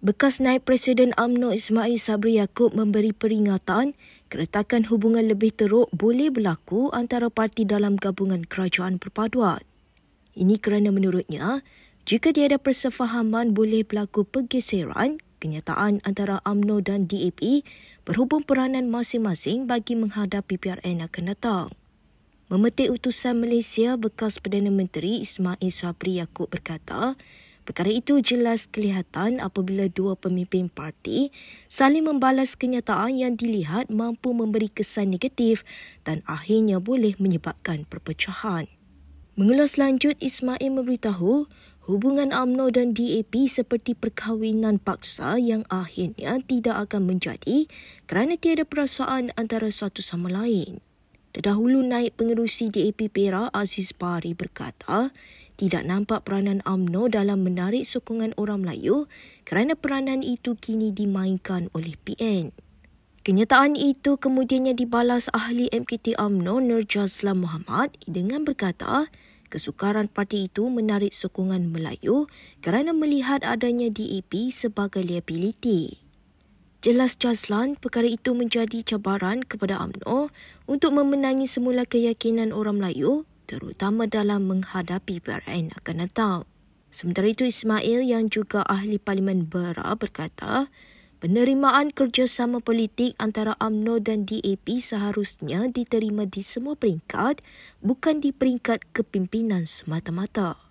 Bekas naib Presiden AMNO Ismail Sabri Yaakob memberi peringatan keretakan hubungan lebih teruk boleh berlaku antara parti dalam gabungan kerajaan perpaduan. Ini kerana menurutnya, jika tiada persefahaman boleh berlaku pergeseran kenyataan antara AMNO dan DAP berhubung peranan masing-masing bagi menghadapi PRN akan datang. Memetik utusan Malaysia bekas Perdana Menteri Ismail Sabri Yaakob berkata, Perkara itu jelas kelihatan apabila dua pemimpin parti saling membalas kenyataan yang dilihat mampu memberi kesan negatif dan akhirnya boleh menyebabkan perpecahan. Mengulas lanjut, Ismail memberitahu hubungan AMNO dan DAP seperti perkahwinan paksa yang akhirnya tidak akan menjadi kerana tiada perasaan antara satu sama lain. Terdahulu naik pengerusi DAP Perak Aziz Bari berkata, tidak nampak peranan AMNO dalam menarik sokongan orang Melayu kerana peranan itu kini dimainkan oleh PN. Kenyataan itu kemudiannya dibalas ahli MKT AMNO Nur Jazlan Muhammad dengan berkata, kesukaran parti itu menarik sokongan Melayu kerana melihat adanya DAP e sebagai liability. Jelas Jazlan, perkara itu menjadi cabaran kepada UMNO untuk memenangi semula keyakinan orang Melayu terutama dalam menghadapi PRN akan datang. Sementara itu Ismail yang juga ahli Parlimen Bera berkata, penerimaan kerjasama politik antara AMNO dan DAP seharusnya diterima di semua peringkat bukan di peringkat kepimpinan semata-mata.